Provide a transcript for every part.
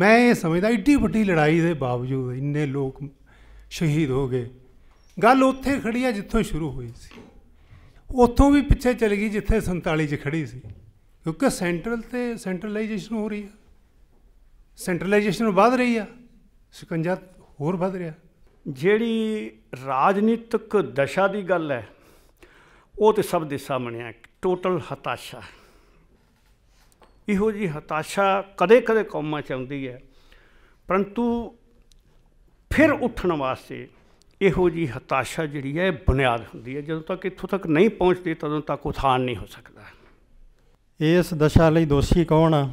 ਮੈਂ ਇਹ ਸਮਝਦਾ ਇੱਡੀ ਵੱਡੀ ਲੜਾਈ ਦੇ ਬਾਵਜੂਦ ਇੰਨੇ ਲੋਕ ਸ਼ਹੀਦ ਹੋ ਗਏ ਗੱਲ ਉੱਥੇ ਖੜੀ ਆ ਜਿੱਥੋਂ ਸ਼ੁਰੂ ਹੋਈ ਸੀ ਉੱਥੋਂ ਵੀ ਪਿੱਛੇ ਚਲੀ ਗਈ ਜਿੱਥੇ 47 'ਚ ਖੜੀ ਸੀ ਕਿਉਂਕਿ ਸੈਂਟਰਲ ਤੇ ਸੈਂਟਰਲਾਈਜੇਸ਼ਨ ਹੋ ਰਹੀ ਹੈ ਸੈਂਟਰਲਾਈਜੇਸ਼ਨ ਵੱਧ ਰਹੀ ਆ ਸਿਕੰਜਾ ਹੋਰ ਵੱਧ ਰਿਹਾ ਜਿਹੜੀ ਰਾਜਨੀਤਿਕ ਦਸ਼ਾ ਦੀ ਗੱਲ ਹੈ ਉਹ ਤੇ ਸਭ ਦੇ ਸਾਹਮਣੇ ਆ ਟੋਟਲ ਹਤਾਸ਼ਾ ਇਹੋ ਜੀ ਹਤਾਸ਼ਾ ਕਦੇ-ਕਦੇ ਕੌਮਾਂ 'ਚ ਆਉਂਦੀ ਹੈ ਪਰੰਤੂ ਫਿਰ ਉੱਠਣ ਵਾਸਤੇ ਇਹੋ ਜੀ ਹਤਾਸ਼ਾ ਜਿਹੜੀ ਹੈ ਬੁਨਿਆਦ ਹੁੰਦੀ ਹੈ ਜਦੋਂ ਤੱਕ ਇੱਥੋਂ ਤੱਕ ਨਹੀਂ ਪਹੁੰਚਦੇ ਤਦੋਂ ਤੱਕ ਉਥਾਨ ਨਹੀਂ ਹੋ ਸਕਦਾ ਇਸ ਦਸ਼ਾ ਲਈ ਦੋਸ਼ੀ ਕੌਣ ਆ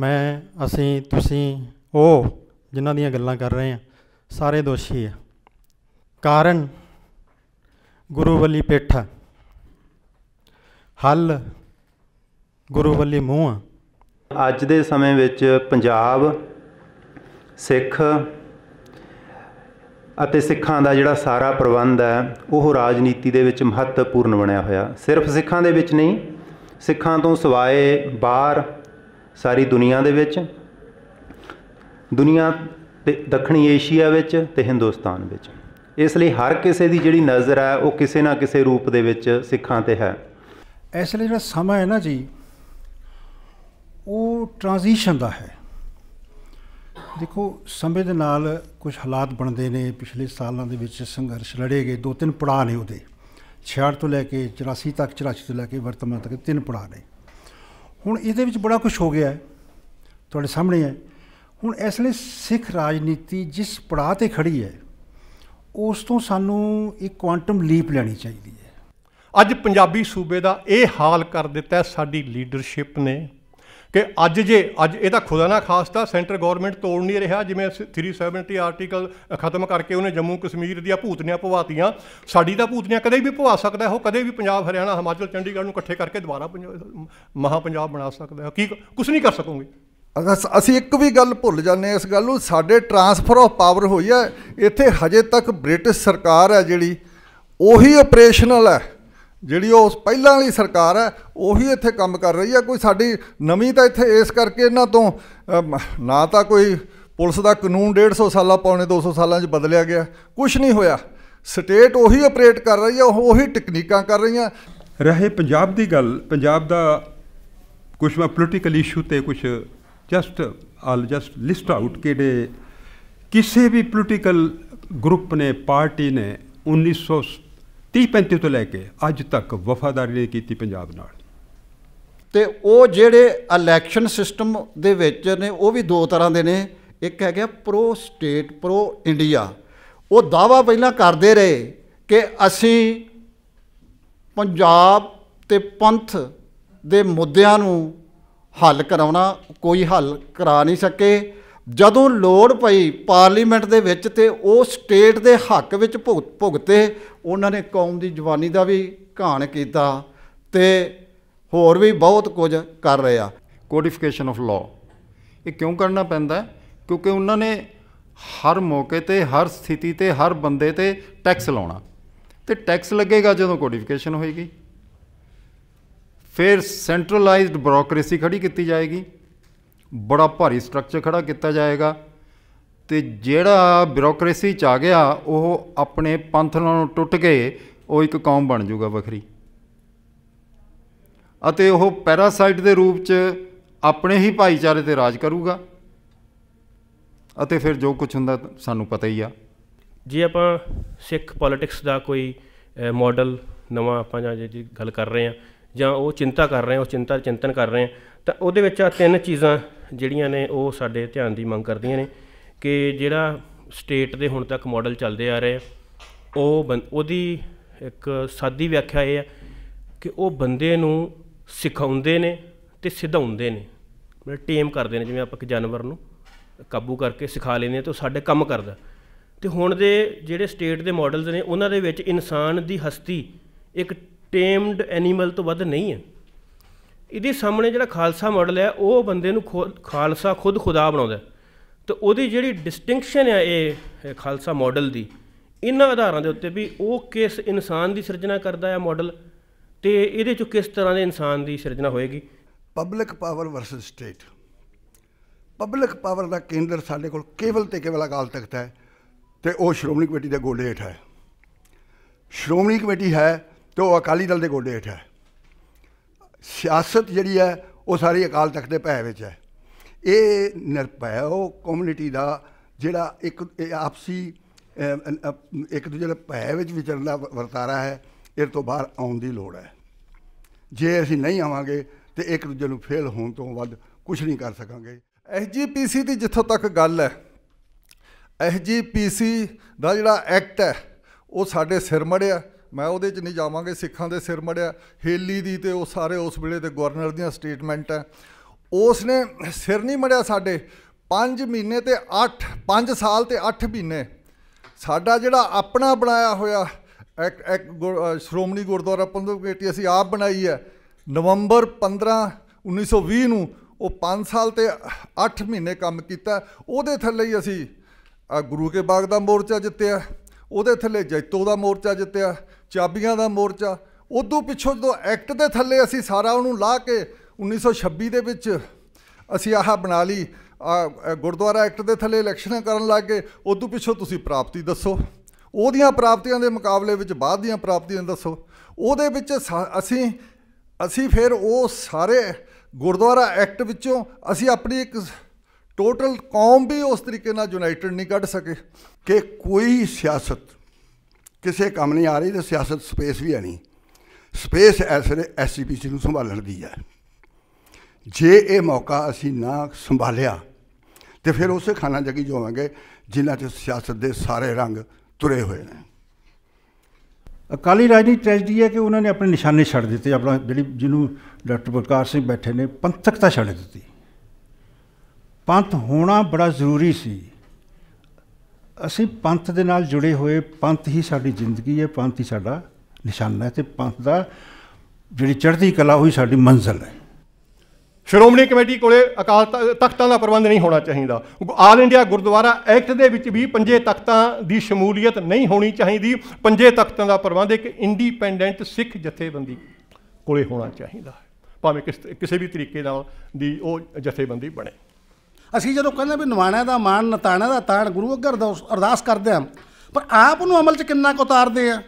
ਮੈਂ ਅਸੀਂ ਤੁਸੀਂ ਉਹ ਜਿਨ੍ਹਾਂ ਦੀਆਂ ਗੱਲਾਂ ਕਰ ਰਹੇ ਆ ਸਾਰੇ ਦੋਸ਼ੀ ਆ ਕਾਰਨ ਗੁਰੂ ਵੱਲੀ ਪੇਠਾ ਹੱਲ ਗੁਰੂ ਵੱਲੇ ਮੂੰਹ ਆ ਅੱਜ ਦੇ ਸਮੇਂ ਵਿੱਚ ਪੰਜਾਬ ਸਿੱਖ ਅਤੇ ਸਿੱਖਾਂ ਦਾ ਜਿਹੜਾ ਸਾਰਾ ਪ੍ਰਬੰਧ ਹੈ ਉਹ ਰਾਜਨੀਤੀ ਦੇ ਵਿੱਚ ਮਹੱਤਵਪੂਰਨ ਬਣਿਆ ਹੋਇਆ ਸਿਰਫ ਸਿੱਖਾਂ ਦੇ ਵਿੱਚ ਨਹੀਂ ਸਿੱਖਾਂ ਤੋਂ ਸਿਵਾਏ ਬਾਹਰ ਸਾਰੀ ਦੁਨੀਆ ਦੇ ਵਿੱਚ ਦੁਨੀਆ ਤੇ ਦੱਖਣੀ ਏਸ਼ੀਆ ਵਿੱਚ ਤੇ ਹਿੰਦੁਸਤਾਨ ਵਿੱਚ ਇਸ ਲਈ ਹਰ ਕਿਸੇ ਦੀ ਜਿਹੜੀ ਨਜ਼ਰ ਹੈ ਉਹ ਕਿਸੇ ਨਾ ਕਿਸੇ ਰੂਪ ਦੇ ਵਿੱਚ ਸਿੱਖਾਂ ਤੇ ਹੈ ਇਸ ਲਈ ਜਿਹੜਾ ਸਮਾਂ ਹੈ ਨਾ ਜੀ ਉਹ ਟ੍ਰਾਂਜੀਸ਼ਨ ਦਾ ਹੈ ਦੇਖੋ ਸਮੇਂ ਦੇ ਨਾਲ ਕੁਝ ਹਾਲਾਤ ਬਣਦੇ ਨੇ ਪਿਛਲੇ ਸਾਲਾਂ ਦੇ ਵਿੱਚ ਸੰਘਰਸ਼ ਲੜੇ ਗਏ ਦੋ ਤਿੰਨ ਪੜਾਅ ਨੇ ਉਹਦੇ 66 ਤੋਂ ਲੈ ਕੇ 84 ਤੱਕ 84 ਤੋਂ ਲੈ ਕੇ ਵਰਤਮਾਨ ਤੱਕ ਤਿੰਨ ਪੜਾਅ ਨੇ ਹੁਣ ਇਹਦੇ ਵਿੱਚ ਬੜਾ ਕੁਝ ਹੋ ਗਿਆ ਹੈ ਤੁਹਾਡੇ ਸਾਹਮਣੇ ਹੈ ਹੁਣ ਇਸ ਲਈ ਸਿੱਖ ਰਾਜਨੀਤੀ ਜਿਸ ਪੜਾਅ ਤੇ ਖੜੀ ਹੈ ਉਸ ਤੋਂ ਸਾਨੂੰ ਇੱਕ ਕੁਆਂਟਮ ਲੀਪ ਲੈਣੀ ਚਾਹੀਦੀ ਹੈ ਅੱਜ ਪੰਜਾਬੀ ਸੂਬੇ ਦਾ ਇਹ ਹਾਲ ਕਰ ਦਿੱਤਾ ਸਾਡੀ ਲੀਡਰਸ਼ਿਪ ਨੇ ਕਿ ਅੱਜ ਜੇ ਅੱਜ ਇਹ ਤਾਂ ਖੁਦਾ ਨਾ ਖਾਸਤਾ ਸੈਂਟਰ ਗਵਰਨਮੈਂਟ ਤੋੜ ਨਹੀਂ ਰਿਹਾ ਜਿਵੇਂ 370 ਆਰਟੀਕਲ ਖਤਮ ਕਰਕੇ ਉਹਨੇ ਜੰਮੂ ਕਸ਼ਮੀਰ ਦੀਆਂ ਭੂਤਨੀਆਂ ਪਵਾਤੀਆਂ ਸਾਡੀ ਤਾਂ ਭੂਤਨੀਆਂ ਕਦੇ ਵੀ ਪਵਾ ਸਕਦਾ ਉਹ ਕਦੇ ਵੀ ਪੰਜਾਬ ਹਰਿਆਣਾ ਹਿਮਾਚਲ ਚੰਡੀਗੜ੍ਹ ਨੂੰ ਇਕੱਠੇ ਕਰਕੇ ਦੁਬਾਰਾ ਮਹਾ ਪੰਜਾਬ ਬਣਾ ਸਕਦਾ ਹੈ ਕੀ ਕੁਝ ਨਹੀਂ ਕਰ ਸਕੋਗੇ ਅਸੀਂ ਇੱਕ ਵੀ ਗੱਲ ਭੁੱਲ ਜਾਂਦੇ ਇਸ ਗੱਲ ਨੂੰ ਸਾਡੇ ਟਰਾਂਸਫਰ ਆਫ ਪਾਵਰ ਹੋਈ ਹੈ ਇੱਥੇ ਹਜੇ ਤੱਕ ਬ੍ਰਿਟਿਸ਼ ਸਰਕਾਰ ਹੈ ਜਿਹੜੀ ਉਹੀ ਆਪਰੇਸ਼ਨਲ ਹੈ ਜਿਹੜੀ ਉਹ ਪਹਿਲਾਂ ਵਾਲੀ ਸਰਕਾਰ ਹੈ ਉਹੀ ਇੱਥੇ ਕੰਮ ਕਰ ਰਹੀ ਹੈ ਕੋਈ ਸਾਡੀ ਨਵੀਂ ਤਾਂ ਇੱਥੇ ਇਸ ਕਰਕੇ ਇਹਨਾਂ ਤੋਂ ਨਾ ਤਾਂ ਕੋਈ ਪੁਲਿਸ ਦਾ ਕਾਨੂੰਨ 150 ਸਾਲਾਂ ਪੌਣੇ 200 ਸਾਲਾਂ 'ਚ ਬਦਲਿਆ ਗਿਆ ਕੁਝ ਨਹੀਂ ਹੋਇਆ ਸਟੇਟ ਉਹੀ ਆਪਰੇਟ ਕਰ ਰਹੀ ਹੈ ਉਹੀ ਟੈਕਨੀਕਾਂ ਕਰ ਰਹੀਆਂ ਰਹੇ ਪੰਜਾਬ ਦੀ ਗੱਲ ਪੰਜਾਬ ਦਾ ਕੁਝ ਮੈਂ ਪੋਲੀਟੀਕਲ ਇਸ਼ੂ ਤੇ ਕੁਝ just all just list out ਕਿਹੜੇ ਕਿਸੇ ਵੀ ਪੋਲੀਟੀਕਲ ਗਰੁੱਪ ਨੇ ਪਾਰਟੀ ਨੇ 1900 30 35 ਤੋਂ ਲੈ ਕੇ ਅੱਜ ਤੱਕ ਵਫਾਦਾਰੀ ਨਹੀਂ ਕੀਤੀ ਪੰਜਾਬ ਨਾਲ ਤੇ ਉਹ ਜਿਹੜੇ ਇਲੈਕਸ਼ਨ ਸਿਸਟਮ ਦੇ ਵਿੱਚ ਨੇ ਉਹ ਵੀ ਦੋ ਤਰ੍ਹਾਂ ਦੇ ਨੇ ਇੱਕ ਹੈ ਗਿਆ ਪ੍ਰੋ ਸਟੇਟ ਪ੍ਰੋ ਇੰਡੀਆ ਉਹ ਦਾਵਾ ਪਹਿਲਾਂ ਕਰਦੇ ਰਹੇ ਕਿ ਅਸੀਂ ਪੰਜਾਬ ਤੇ ਪੰਥ ਦੇ ਮੁੱਦਿਆਂ ਨੂੰ ਹੱਲ ਕਰਾਉਣਾ ਕੋਈ ਹੱਲ ਕਰਾ ਨਹੀਂ ਸਕੇ ਜਦੋਂ ਲੋੜ ਪਈ ਪਾਰਲੀਮੈਂਟ ਦੇ ਵਿੱਚ ਤੇ ਉਹ ਸਟੇਟ ਦੇ ਹੱਕ ਵਿੱਚ ਭੁਗਤੇ ਉਹਨਾਂ ਨੇ ਕੌਮ ਦੀ ਜਵਾਨੀ ਦਾ ਵੀ ਘਾਣ ਕੀਤਾ ਤੇ ਹੋਰ ਵੀ ਬਹੁਤ ਕੁਝ ਕਰ ਰਿਹਾ ਕੋਡੀਫਿਕੇਸ਼ਨ ਆਫ ਲਾਅ ਇਹ ਕਿਉਂ ਕਰਨਾ ਪੈਂਦਾ ਕਿਉਂਕਿ ਉਹਨਾਂ ਨੇ ਹਰ ਮੌਕੇ ਤੇ ਹਰ ਸਥਿਤੀ ਤੇ ਹਰ ਬੰਦੇ ਤੇ ਟੈਕਸ ਲਾਉਣਾ ਤੇ ਟੈਕਸ ਲੱਗੇਗਾ ਜਦੋਂ ਕੋਡੀਫਿਕੇਸ਼ਨ ਹੋਏਗੀ ਫਿਰ ਸੈਂਟਰਲਾਈਜ਼ਡ ਬਰੋਕਰੇਸੀ ਖੜੀ ਕੀਤੀ ਜਾਏਗੀ ਬੜਾ ਭਾਰੀ ਸਟਰਕਚਰ ਖੜਾ ਕੀਤਾ ਜਾਏਗਾ ਤੇ ਜਿਹੜਾ ਬਿਊਰੋਕ੍ਰੇਸੀ ਚ ਆ ਗਿਆ ਉਹ ਆਪਣੇ ਪੰਥ ਨਾਲੋਂ ਟੁੱਟ ਕੇ ਉਹ ਇੱਕ ਕੌਮ ਬਣ ਜਾਊਗਾ ਵੱਖਰੀ ਅਤੇ ਉਹ ਪੈਰਾਸਾਈਟ ਦੇ ਰੂਪ ਚ ਆਪਣੇ ਹੀ ਭਾਈਚਾਰੇ ਤੇ ਰਾਜ ਕਰੂਗਾ ਅਤੇ ਫਿਰ ਜੋ ਕੁਝ ਹੁੰਦਾ ਸਾਨੂੰ ਪਤਾ ਹੀ ਆ ਜੇ ਆਪਾਂ ਸਿੱਖ ਪੋਲਿਟਿਕਸ ਦਾ ਕੋਈ ਮਾਡਲ ਨਵਾਂ ਆਪਾਂ ਜਾਂ ਜੇ ਗੱਲ ਕਰ ਰਹੇ ਆ ਜਾਂ ਉਹ ਚਿੰਤਾ ਕਰ ਰਹੇ ਆ ਉਹ ਚਿੰਤਾ ਚਿੰਤਨ ਕਰ ਰਹੇ ਆ ਤਾਂ ਉਹਦੇ ਵਿੱਚ ਆ ਤਿੰਨ ਚੀਜ਼ਾਂ ਜਿਹੜੀਆਂ ਨੇ ਉਹ ਸਾਡੇ ਧਿਆਨ ਦੀ ਮੰਗ ਕਰਦੀਆਂ ਨੇ ਕਿ ਜਿਹੜਾ ਸਟੇਟ ਦੇ ਹੁਣ ਤੱਕ ਮਾਡਲ ਚੱਲਦੇ ਆ ਰਹੇ ਉਹ ਉਹਦੀ ਇੱਕ ਸਾਦੀ ਵਿਆਖਿਆ ਇਹ ਆ ਕਿ ਉਹ ਬੰਦੇ ਨੂੰ ਸਿਖਾਉਂਦੇ ਨੇ ਤੇ ਸਿਧਾਉਂਦੇ ਨੇ ਮਤਲਬ ਟੇਮ ਕਰਦੇ ਨੇ ਜਿਵੇਂ ਆਪਾਂ ਕਿ ਜਾਨਵਰ ਨੂੰ ਕਾਬੂ ਕਰਕੇ ਸਿਖਾ ਲੈਂਦੇ ਆ ਤੇ ਉਹ ਸਾਡੇ ਕੰਮ ਕਰਦਾ ਤੇ ਹੁਣ ਦੇ ਜਿਹੜੇ ਸਟੇਟ ਦੇ ਮਾਡਲਸ ਨੇ ਉਹਨਾਂ ਦੇ ਵਿੱਚ ਇਨਸਾਨ ਦੀ ਹਸਤੀ ਇੱਕ ਟੇਮਡ ਐਨੀਮਲ ਤੋਂ ਵੱਧ ਨਹੀਂ ਹੈ ਇਹਦੇ ਸਾਹਮਣੇ ਜਿਹੜਾ ਖਾਲਸਾ ਮਾਡਲ ਹੈ ਉਹ ਬੰਦੇ ਨੂੰ ਖਾਲਸਾ ਖੁਦ ਖੁਦਾ ਬਣਾਉਂਦਾ ਤੇ ਉਹਦੀ ਜਿਹੜੀ ਡਿਸਟਿੰਕਸ਼ਨ ਹੈ ਇਹ ਖਾਲਸਾ ਮਾਡਲ ਦੀ ਇਹਨਾਂ ਆਧਾਰਾਂ ਦੇ ਉੱਤੇ ਵੀ ਉਹ ਕਿਸ ਇਨਸਾਨ ਦੀ ਸਿਰਜਣਾ ਕਰਦਾ ਹੈ ਮਾਡਲ ਤੇ ਇਹਦੇ ਚ ਕਿਸ ਤਰ੍ਹਾਂ ਦੇ ਇਨਸਾਨ ਦੀ ਸਿਰਜਣਾ ਹੋਏਗੀ public power versus state public power ਦਾ ਕੇਂਦਰ ਸਾਡੇ ਕੋਲ ਕੇਵਲ ਤੇ ਕੇਵਲ ਅਕਾਲ ਤਖਤ ਹੈ ਤੇ ਉਹ ਸ਼੍ਰੋਮਣੀ ਕਮੇਟੀ ਦੇ ਗੋਡੇ ਹੇਠ ਹੈ ਸ਼੍ਰੋਮਣੀ ਕਮੇਟੀ ਹੈ ਤੇ ਉਹ ਅਕਾਲੀ ਦਲ ਦੇ ਗੋਡੇ ਹੇਠ ਹੈ ਸਿਆਸਤ ਜਿਹੜੀ ਹੈ ਉਹ ਸਾਰੀ ਅਕਾਲ ਤਖਤ ਦੇ ਭੈ ਵਿੱਚ ਹੈ ਇਹ ਉਹ ਕਮਿਊਨਿਟੀ ਦਾ ਜਿਹੜਾ ਇੱਕ ਆਪਸੀ ਇੱਕ ਦੂਜੇ ਦੇ ਭੈ ਵਿੱਚ ਵਿਚਰਦਾ ਵਰਤਾਰਾ ਹੈ ਇਹ ਤੋਂ ਬਾਹਰ ਆਉਣ ਦੀ ਲੋੜ ਹੈ ਜੇ ਅਸੀਂ ਨਹੀਂ ਆਵਾਂਗੇ ਤੇ ਇੱਕ ਦੂਜੇ ਨੂੰ ਫੇਲ ਹੋਣ ਤੋਂ ਵੱਧ ਕੁਝ ਨਹੀਂ ਕਰ ਸਕਾਂਗੇ ਐਸਜੀਪੀਸੀ ਦੀ ਜਿੱਥੋਂ ਤੱਕ ਗੱਲ ਹੈ ਐਸਜੀਪੀਸੀ ਦਾ ਜਿਹੜਾ ਐਕਟ ਹੈ ਉਹ ਸਾਡੇ ਸਿਰ ਮੜਿਆ ਮੈਂ ਉਹਦੇ 'ਚ ਨਹੀਂ ਜਾਵਾਂਗੇ ਸਿੱਖਾਂ ਦੇ ਸਿਰ ਮੜਿਆ ਹੇਲੀ ਦੀ ਤੇ ਉਹ ਸਾਰੇ ਉਸ ਵੇਲੇ ਤੇ ਗਵਰਨਰ ਦੀਆਂ ਸਟੇਟਮੈਂਟ ਹੈ ਉਸ ਨੇ ਸਿਰ ਨਹੀਂ ਮੜਿਆ ਸਾਡੇ 5 ਮਹੀਨੇ ਤੇ 8 5 ਸਾਲ ਤੇ 8 ਮਹੀਨੇ ਸਾਡਾ ਜਿਹੜਾ ਆਪਣਾ ਬਣਾਇਆ ਹੋਇਆ ਇੱਕ ਇੱਕ ਸ਼੍ਰੋਮਣੀ ਗੁਰਦੁਆਰਾ ਪੰਦੂ ਕੇਟੀ ਅਸੀਂ ਆਪ ਬਣਾਈ ਹੈ ਨਵੰਬਰ 15 1920 ਨੂੰ ਉਹ 5 ਸਾਲ ਤੇ 8 ਮਹੀਨੇ ਕੰਮ ਕੀਤਾ ਉਹਦੇ ਥੱਲੇ ਹੀ ਅਸੀਂ ਗੁਰੂ ਕੇ ਬਾਗ ਦਾ ਮੋਰਚਾ ਜਿੱਤਿਆ ਉਹਦੇ ਥੱਲੇ ਜੈਤੋ ਦਾ ਮੋਰਚਾ ਜਿੱਤਿਆ ਚਾਬੀਆਂ ਦਾ ਮੋਰਚਾ ਉਦੋਂ ਪਿੱਛੋਂ ਜਦੋਂ ਐਕਟ ਦੇ ਥੱਲੇ ਅਸੀਂ ਸਾਰਾ ਉਹਨੂੰ ਲਾ ਕੇ 1926 ਦੇ ਵਿੱਚ ਅਸੀਂ ਆਹ ਬਣਾ ਲਈ ਗੁਰਦੁਆਰਾ ਐਕਟ ਦੇ ਥੱਲੇ ਇਲੈਕਸ਼ਨਾਂ ਕਰਨ ਲੱਗ ਗਏ ਉਦੋਂ ਪਿੱਛੋਂ ਤੁਸੀਂ ਪ੍ਰਾਪਤੀ ਦੱਸੋ ਉਹਦੀਆਂ ਪ੍ਰਾਪਤੀਆਂ ਦੇ ਮੁਕਾਬਲੇ ਵਿੱਚ ਬਾਅਦ ਦੀਆਂ ਪ੍ਰਾਪਤੀਆਂ ਦੱਸੋ ਉਹਦੇ ਵਿੱਚ ਅਸੀਂ ਅਸੀਂ ਫਿਰ ਉਹ ਸਾਰੇ ਗੁਰਦੁਆਰਾ ਐਕਟ ਵਿੱਚੋਂ ਅਸੀਂ ਆਪਣੀ ਇੱਕ ਟੋਟਲ ਕੌਮ ਵੀ ਉਸ ਤਰੀਕੇ ਨਾਲ ਯੂਨਾਈਟਿਡ ਨਹੀਂ ਕੱਢ ਸਕੇ ਕਿ ਕੋਈ ਸਿਆਸਤ ਕਿਸੇ ਕੰਮ ਨਹੀਂ ਆ ਰਹੀ ਤੇ ਸਿਆਸਤ ਸਪੇਸ ਵੀ ਹੈ ਨਹੀਂ ਸਪੇਸ ਐਸਰੇ ਐਸਸੀਪੀਸੀ ਨੂੰ ਸੰਭਾਲਣ ਦੀ ਹੈ ਜੇ ਇਹ ਮੌਕਾ ਅਸੀਂ ਨਾ ਸੰਭਾਲਿਆ ਤੇ ਫਿਰ ਉਸੇ ਖਾਨਾ ਜਗੀ ਜੋਵਾਂਗੇ ਜਿਨ੍ਹਾਂ 'ਚ ਸਿਆਸਤ ਦੇ ਸਾਰੇ ਰੰਗ ਤੁਰੇ ਹੋਏ ਨੇ ਅਕਾਲੀ ਰਾਜ ਟ੍ਰੈਜਡੀ ਹੈ ਕਿ ਉਹਨਾਂ ਨੇ ਆਪਣੇ ਨਿਸ਼ਾਨੇ ਛੱਡ ਦਿੱਤੇ ਆਪਣਾ ਜਿਹੜੀ ਜਿਹਨੂੰ ਡਾਕਟਰ ਬਲਕਾਰ ਸਿੰਘ ਬੈਠੇ ਨੇ ਪੰਥਕਤਾ ਛੱਡ ਦਿੱਤੀ ਪੰਥ ਹੋਣਾ ਬੜਾ ਜ਼ਰੂਰੀ ਸੀ ਅਸੀਂ ਪੰਥ ਦੇ ਨਾਲ ਜੁੜੇ ਹੋਏ ਪੰਥ ਹੀ ਸਾਡੀ ਜ਼ਿੰਦਗੀ ਹੈ ਪੰਥ ਹੀ ਸਾਡਾ ਨਿਸ਼ਾਨਾ ਹੈ ਤੇ ਪੰਥ ਦਾ ਜਿਹੜੀ ਚੜ੍ਹਦੀ ਕਲਾ ਹੋਈ ਸਾਡੀ ਮੰਜ਼ਲ ਹੈ ਸ਼੍ਰੋਮਣੀ ਕਮੇਟੀ ਕੋਲੇ ਅਕਾਲ ਤਖਤਾਂ ਦਾ ਪ੍ਰਬੰਧ ਨਹੀਂ ਹੋਣਾ ਚਾਹੀਦਾ ਆਲ ਇੰਡੀਆ ਗੁਰਦੁਆਰਾ ਐਕਟ ਦੇ ਵਿੱਚ ਵੀ ਪੰਜੇ ਤਖਤਾਂ ਦੀ ਸ਼ਮੂਲੀਅਤ ਨਹੀਂ ਹੋਣੀ ਚਾਹੀਦੀ ਪੰਜੇ ਤਖਤਾਂ ਦਾ ਪ੍ਰਬੰਧ ਇੱਕ ਇੰਡੀਪੈਂਡੈਂਟ ਸਿੱਖ ਜਥੇਬੰਦੀ ਕੋਲੇ ਹੋਣਾ ਚਾਹੀਦਾ ਭਾਵੇਂ ਕਿਸੇ ਵੀ ਤਰੀਕੇ ਨਾਲ ਦੀ ਉਹ ਜਥੇਬੰਦੀ ਬਣੇ ਅਸੀਂ ਜਦੋਂ ਕਹਿੰਦੇ ਵੀ ਨਵਾਣਾ ਦਾ ਮਾਣ ਨਤਾਣਾ ਦਾ ਤਾਣ ਗੁਰੂ ਦਾ ਅਰਦਾਸ ਕਰਦੇ ਆ ਪਰ ਆਪ ਨੂੰ ਅਮਲ 'ਚ ਕਿੰਨਾ ਕੁ ਉਤਾਰਦੇ ਆ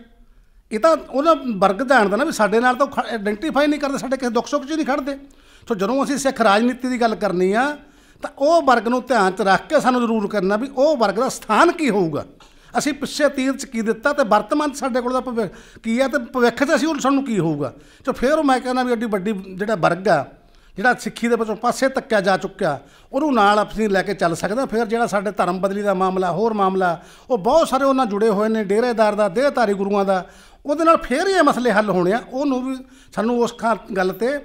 ਇਹ ਤਾਂ ਉਹਨਾਂ ਵਰਗ ਜਾਣਦਾ ਨਾ ਵੀ ਸਾਡੇ ਨਾਲ ਤਾਂ ਆਇਡੈਂਟੀਫਾਈ ਨਹੀਂ ਕਰਦੇ ਸਾਡੇ ਕਿਸੇ ਦੁੱਖ ਸੁੱਖ 'ਚ ਨਹੀਂ ਖੜਦੇ ਸੋ ਜਦੋਂ ਅਸੀਂ ਸਿੱਖ ਰਾਜਨੀਤੀ ਦੀ ਗੱਲ ਕਰਨੀ ਆ ਤਾਂ ਉਹ ਵਰਗ ਨੂੰ ਧਿਆਨ 'ਚ ਰੱਖ ਕੇ ਸਾਨੂੰ ਜ਼ਰੂਰ ਕਰਨਾ ਵੀ ਉਹ ਵਰਗ ਦਾ ਸਥਾਨ ਕੀ ਹੋਊਗਾ ਅਸੀਂ ਪਿੱਛੇ ਤੀਰ 'ਚ ਕੀ ਦਿੱਤਾ ਤੇ ਵਰਤਮਾਨ ਸਾਡੇ ਕੋਲ ਦਾ ਕੀ ਆ ਤੇ ਭਵਿੱਖ 'ਚ ਅਸੀਂ ਉਹ ਸਾਨੂੰ ਕੀ ਹੋਊਗਾ ਸੋ ਫਿਰ ਮੈਂ ਕਹਿੰਦਾ ਵੀ ਐਡੀ ਵੱਡੀ ਜਿਹੜਾ ਵਰਗ ਆ ਜਿਹੜਾ ਸਿੱਖੀ ਦੇ ਵਿੱਚੋਂ ਪਾਸੇ ਤੱਕਿਆ ਜਾ ਚੁੱਕਿਆ ਉਹਨੂੰ ਨਾਲ ਆਪਣੀ ਲੈ ਕੇ ਚੱਲ ਸਕਦਾ ਫਿਰ ਜਿਹੜਾ ਸਾਡੇ ਧਰਮ ਬਦਲੀ ਦਾ ਮਾਮਲਾ ਹੋਰ ਮਾਮਲਾ ਉਹ ਬਹੁਤ ਸਾਰੇ ਉਹਨਾਂ ਜੁੜੇ ਹੋਏ ਨੇ ਡੇਰੇਦਾਰ ਦਾ ਦੇਹਧਾਰੀ ਗੁਰੂਆਂ ਦਾ ਉਹਦੇ ਨਾਲ ਫੇਰ ਇਹ ਮਸਲੇ ਹੱਲ ਹੋਣੇ ਆ ਉਹਨੂੰ ਵੀ ਸਾਨੂੰ ਉਸ ਗੱਲ ਤੇ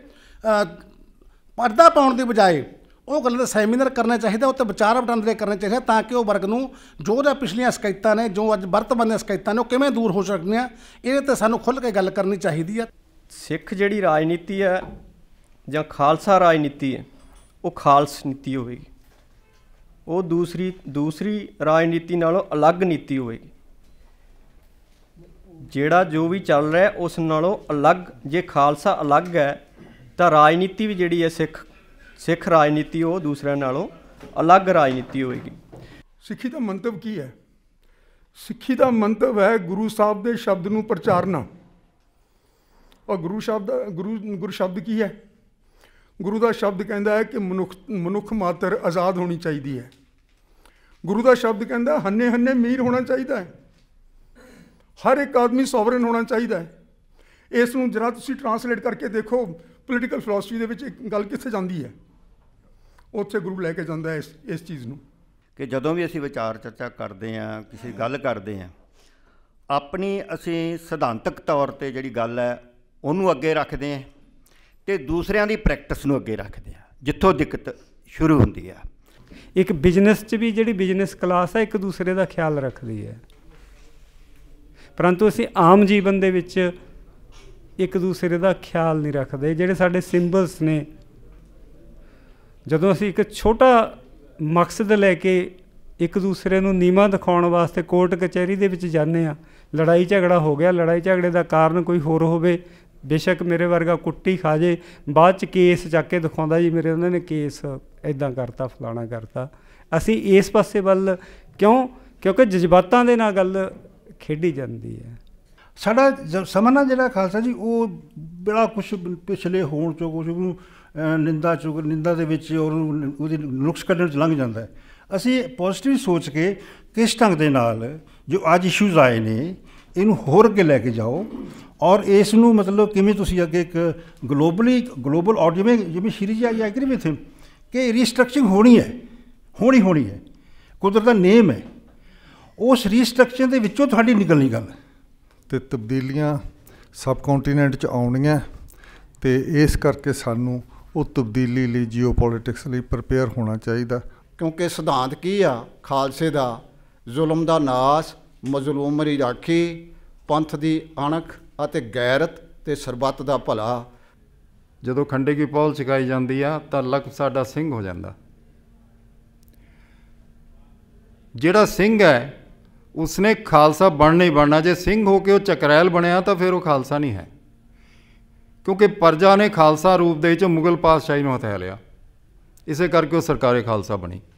ਪਰਦਾ ਪਾਉਣ ਦੀ ਬਜਾਏ ਉਹ ਗੱਲ ਦਾ ਸੈਮੀਨਾਰ ਕਰਨਾ ਚਾਹੀਦਾ ਉੱਤੇ ਵਿਚਾਰ ਵਟਾਂਦਰੇ ਕਰਨੇ ਚਾਹੀਦੇ ਤਾਂ ਕਿ ਉਹ ਵਰਗ ਨੂੰ ਜੋ ਦੇ ਪਿਛਲੀਆਂ ਸ਼ਿਕਾਇਤਾਂ ਨੇ ਜੋ ਅੱਜ ਵਰਤਮਾਨ ਦੀਆਂ ਸ਼ਿਕਾਇਤਾਂ ਨੇ ਉਹ ਕਿਵੇਂ ਦੂਰ ਹੋ ਸਕਦੀਆਂ ਇਹ ਤੇ ਸਾਨੂੰ ਖੁੱਲ੍ਹ ਕੇ ਗੱਲ ਕਰਨੀ ਚਾਹੀਦੀ ਆ ਸਿੱਖ ਜਿਹੜੀ ਰਾਜਨੀਤੀ ਹੈ ਜਾਂ ਖਾਲਸਾ ਰਾਜਨੀਤੀ ਹੈ ਉਹ ਖਾਲਸ ਨੀਤੀ ਹੋਵੇਗੀ ਉਹ ਦੂਸਰੀ ਦੂਸਰੀ ਰਾਜਨੀਤੀ ਨਾਲੋਂ ਅਲੱਗ ਨੀਤੀ ਹੋਵੇਗੀ ਜਿਹੜਾ ਜੋ ਵੀ ਚੱਲ ਰਿਹਾ ਉਸ ਨਾਲੋਂ ਅਲੱਗ ਜੇ ਖਾਲਸਾ ਅਲੱਗ ਹੈ ਤਾਂ ਰਾਜਨੀਤੀ ਵੀ ਜਿਹੜੀ ਹੈ ਸਿੱਖ ਸਿੱਖ ਰਾਜਨੀਤੀ ਉਹ ਦੂਸਰਿਆਂ ਨਾਲੋਂ ਅਲੱਗ ਰਾਜਨੀਤੀ ਹੋਵੇਗੀ ਸਿੱਖੀ ਦਾ ਮੰਤਵ ਕੀ ਹੈ ਸਿੱਖੀ ਦਾ ਮੰਤਵ ਹੈ ਗੁਰੂ ਸਾਹਿਬ ਦੇ ਸ਼ਬਦ ਨੂੰ ਪ੍ਰਚਾਰਨਾ ਔਰ ਗੁਰੂ ਸ਼ਬਦ ਗੁਰੂ ਗੁਰੂ ਸ਼ਬਦ ਕੀ ਹੈ ਗੁਰੂ ਦਾ ਸ਼ਬਦ ਕਹਿੰਦਾ ਹੈ ਕਿ ਮਨੁੱਖ ਮਨੁੱਖ ਮਾਤਰ ਆਜ਼ਾਦ ਹੋਣੀ ਚਾਹੀਦੀ ਹੈ ਗੁਰੂ ਦਾ ਸ਼ਬਦ ਕਹਿੰਦਾ ਹੰਨੇ ਹੰਨੇ ਮੀਰ ਹੋਣਾ ਚਾਹੀਦਾ ਹੈ ਹਰ ਇੱਕ ਆਦਮੀ ਸੋਵਰਨ ਹੋਣਾ ਚਾਹੀਦਾ ਹੈ ਇਸ ਨੂੰ ਜਰਾ ਤੁਸੀਂ ਟਰਾਂਸਲੇਟ ਕਰਕੇ ਦੇਖੋ ਪੋਲੀਟੀਕਲ ਫਿਲਾਸਫੀ ਦੇ ਵਿੱਚ ਇੱਕ ਗੱਲ ਕਿੱਥੇ ਜਾਂਦੀ ਹੈ ਉੱਥੇ ਗੁਰੂ ਲੈ ਕੇ ਜਾਂਦਾ ਇਸ ਇਸ ਚੀਜ਼ ਨੂੰ ਕਿ ਜਦੋਂ ਵੀ ਅਸੀਂ ਵਿਚਾਰ ਚਰਚਾ ਕਰਦੇ ਆ ਕਿਸੇ ਗੱਲ ਕਰਦੇ ਆ ਆਪਣੀ ਅਸੀਂ ਸਿਧਾਂਤਕ ਤੌਰ ਤੇ ਜਿਹੜੀ ਗੱਲ ਹੈ ਉਹਨੂੰ ਅੱਗੇ ਰੱਖਦੇ ਆ ਤੇ ਦੂਸਰਿਆਂ ਦੀ ਪ੍ਰੈਕਟਿਸ ਨੂੰ ਅੱਗੇ ਰੱਖਦੇ ਆ ਜਿੱਥੋਂ ਦਿੱਕਤ ਸ਼ੁਰੂ ਹੁੰਦੀ ਆ ਇੱਕ ਬਿਜ਼ਨਸ 'ਚ ਵੀ ਜਿਹੜੀ ਬਿਜ਼ਨਸ ਕਲਾਸ ਆ ਇੱਕ ਦੂਸਰੇ ਦਾ ਖਿਆਲ ਰੱਖਦੀ ਹੈ ਪਰੰਤੂ ਅਸੀਂ ਆਮ ਜੀਵਨ ਦੇ ਵਿੱਚ ਇੱਕ ਦੂਸਰੇ ਦਾ ਖਿਆਲ ਨਹੀਂ ਰੱਖਦੇ ਜਿਹੜੇ ਸਾਡੇ ਸਿੰਬਲਸ ਨੇ ਜਦੋਂ ਅਸੀਂ ਇੱਕ ਛੋਟਾ ਮਕਸਦ ਲੈ ਕੇ ਇੱਕ ਦੂਸਰੇ ਨੂੰ ਨੀਮਾ ਦਿਖਾਉਣ ਵਾਸਤੇ ਕੋਰਟ ਕਚਹਿਰੀ ਦੇ ਵਿੱਚ ਜਾਂਦੇ ਆ ਲੜਾਈ ਝਗੜਾ ਹੋ ਗਿਆ ਲੜਾਈ ਝਗੜੇ ਦਾ ਕਾਰਨ ਕੋਈ ਹੋਰ ਹੋਵੇ ਬੇਸ਼ੱਕ ਮੇਰੇ ਵਰਗਾ ਕੁੱਟੀ ਖਾ ਜੇ ਬਾਅਦ ਚ ਕੇਸ ਚੱਕ ਕੇ ਦਿਖਾਉਂਦਾ ਜੀ ਮੇਰੇ ਉਹਨਾਂ ਨੇ ਕੇਸ ਇਦਾਂ ਕਰਤਾ ਫਲਾਣਾ ਕਰਤਾ ਅਸੀਂ ਇਸ ਪਾਸੇ ਵੱਲ ਕਿਉਂ ਕਿਉਂਕਿ ਜਜ਼ਬਾਤਾਂ ਦੇ ਨਾਲ ਗੱਲ ਖੇਡੀ ਜਾਂਦੀ ਹੈ ਸਾਡਾ ਸਮਨਾ ਜਿਹੜਾ ਖਾਲਸਾ ਜੀ ਉਹ ਬੜਾ ਕੁਝ ਪਿਛਲੇ ਹੋਣ ਚੋਂ ਕੁਝ ਨੂੰ ਨਿੰਦਾ ਚੋਂ ਨਿੰਦਾ ਦੇ ਵਿੱਚ ਔਰ ਉਹਦੀ ਨੁਕਸ ਕੱਢਣ ਚ ਲੰਘ ਜਾਂਦਾ ਹੈ ਅਸੀਂ ਪੋਜ਼ਿਟਿਵ ਸੋਚ ਕੇ ਕਿਸ ਢੰਗ ਦੇ ਨਾਲ ਜੋ ਅੱਜ ਇਸ਼ੂਜ਼ ਆਏ ਨੇ ਇਹਨੂੰ ਹੋਰ ਅੱਗੇ ਲੈ ਕੇ ਜਾਓ ਔਰ ਇਸ ਨੂੰ ਮਤਲਬ ਕਿਵੇਂ ਤੁਸੀਂ ਅੱਗੇ ਇੱਕ ਗਲੋਬਲੀ ਗਲੋਬਲ ਔਰ ਜਿਵੇਂ ਜਿਵੇਂ ਸ਼੍ਰੀ ਜੀ ਆਈ ਕਿ ਵਿਦ ਹਿਮ ਕਿ ਰੀਸਟ੍ਰਕਚਰਿੰਗ ਹੋਣੀ ਹੈ ਹੋਣੀ ਹੋਣੀ ਹੈ ਕੁਦਰਤ ਦਾ ਨੇਮ ਹੈ ਉਸ ਰੀਸਟ੍ਰਕਚਰ ਦੇ ਵਿੱਚੋਂ ਤੁਹਾਡੀ ਨਿਕਲਣੀ ਗੱਲ ਤੇ ਤਬਦੀਲੀਆਂ ਸਬ ਕੰਟੀਨੈਂਟ 'ਚ ਆਉਣੀਆਂ ਤੇ ਇਸ ਕਰਕੇ ਸਾਨੂੰ ਉਹ ਤਬਦੀਲੀ ਲਈ ਜੀਓਪੋਲਿਟਿਕਸ ਲਈ ਪ੍ਰਪੇਅਰ ਹੋਣਾ ਚਾਹੀਦਾ ਕਿਉਂਕਿ ਸਿਧਾਂਤ ਕੀ ਆ ਖਾਲਸੇ ਦਾ ਜ਼ੁਲਮ ਦਾ ਨਾਸ ਮਜ਼ਲੂਮ ਦੀ ਰਾਖੀ ਪੰਥ ਦੀ ਅਣਖ ਅਤੇ ਗੈਰਤ ਤੇ ਸਰਬੱਤ ਦਾ ਭਲਾ ਜਦੋਂ ਖੰਡੇ ਕੀ ਪੌਲ ਸਿਖਾਈ ਜਾਂਦੀ ਆ ਤਾਂ ਲਖ ਸਾਡਾ ਸਿੰਘ ਹੋ ਜਾਂਦਾ ਜਿਹੜਾ ਸਿੰਘ ਹੈ ਉਸਨੇ ਖਾਲਸਾ ਬਣਨਾ ਹੀ ਬਣਨਾ ਜੇ ਸਿੰਘ ਹੋ ਕੇ ਉਹ ਚਕਰੈਲ ਬਣਿਆ ਤਾਂ ਫਿਰ ਉਹ ਖਾਲਸਾ ਨਹੀਂ ਹੈ ਕਿਉਂਕਿ ਪਰਜਾ ਨੇ ਖਾਲਸਾ ਰੂਪ ਦੇ ਵਿੱਚ ਮੁਗਲ ਪਾਸ਼ਾਹੀ ਨੂੰ ਹਥਿਆ ਲਿਆ ਇਸੇ ਕਰਕੇ ਉਹ ਸਰਕਾਰੇ ਖਾਲਸਾ ਬਣੀ